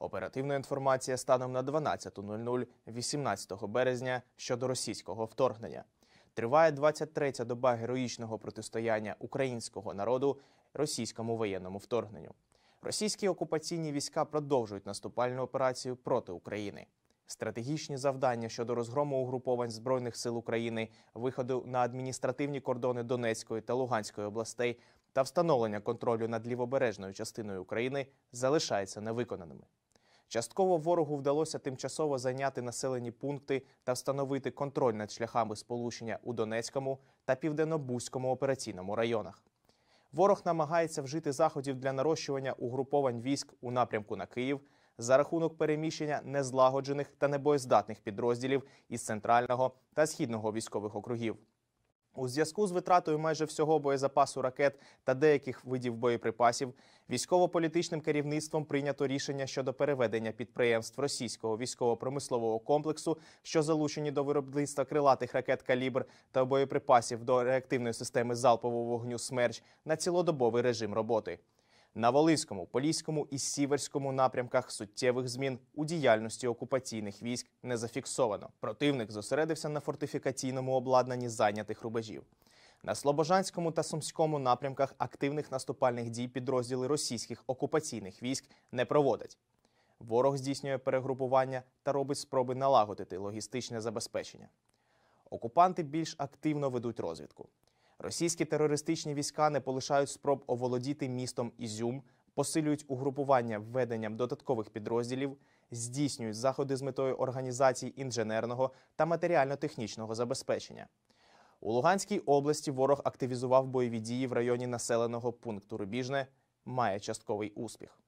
Оперативна інформація станом на 12.00 18 березня щодо російського вторгнення. Триває 23-та доба героїчного протистояння українського народу російському воєнному вторгненню. Російські окупаційні війська продовжують наступальну операцію проти України. Стратегічні завдання щодо розгрому угруповань збройних сил України, виходу на адміністративні кордони Донецької та Луганської областей та встановлення контролю над лівобережною частиною України залишаються невиконаними. Частково ворогу вдалося тимчасово зайняти населені пункти та встановити контроль над шляхами сполучення у Донецькому та Південнобузькому операційному районах. Ворог намагається вжити заходів для нарощування угруповань військ у напрямку на Київ за рахунок переміщення незлагоджених та небоєздатних підрозділів із центрального та східного військових округів. У зв'язку з витратою майже всього боєзапасу ракет та деяких видів боєприпасів військово-політичним керівництвом прийнято рішення щодо переведення підприємств російського військово-промислового комплексу, що залучені до виробництва крилатих ракет калібр та боєприпасів до реактивної системи залпового вогню «Смерч» на цілодобовий режим роботи. На Волиському, Поліському і Сіверському напрямках суттєвих змін у діяльності окупаційних військ не зафіксовано. Противник зосередився на фортифікаційному обладнанні зайнятих рубежів. На Слобожанському та Сумському напрямках активних наступальних дій підрозділи російських окупаційних військ не проводять. Ворог здійснює перегрупування та робить спроби налагодити логістичне забезпечення. Окупанти більш активно ведуть розвідку. Російські терористичні війська не полишають спроб оволодіти містом Ізюм, посилюють угрупування введенням додаткових підрозділів, здійснюють заходи з метою організації інженерного та матеріально-технічного забезпечення. У Луганській області ворог активізував бойові дії в районі населеного пункту Рубіжне, має частковий успіх.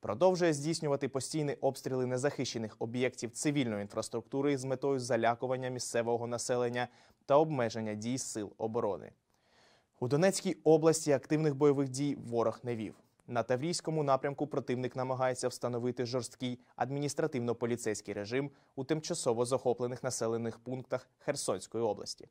Продовжує здійснювати постійні обстріли незахищених об'єктів цивільної інфраструктури з метою залякування місцевого населення та обмеження дій сил оборони. У Донецькій області активних бойових дій ворог не вів. На Таврійському напрямку противник намагається встановити жорсткий адміністративно-поліцейський режим у тимчасово захоплених населених пунктах Херсонської області.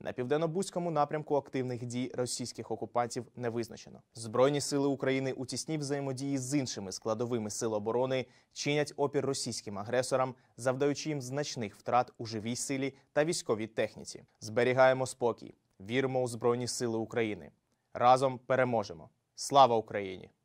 На південно-бузькому напрямку активних дій російських окупантів не визначено. Збройні сили України у тісній взаємодії з іншими складовими сил оборони чинять опір російським агресорам, завдаючи їм значних втрат у живій силі та військовій техніці. Зберігаємо спокій віримо у Збройні Сили України. Разом переможемо! Слава Україні!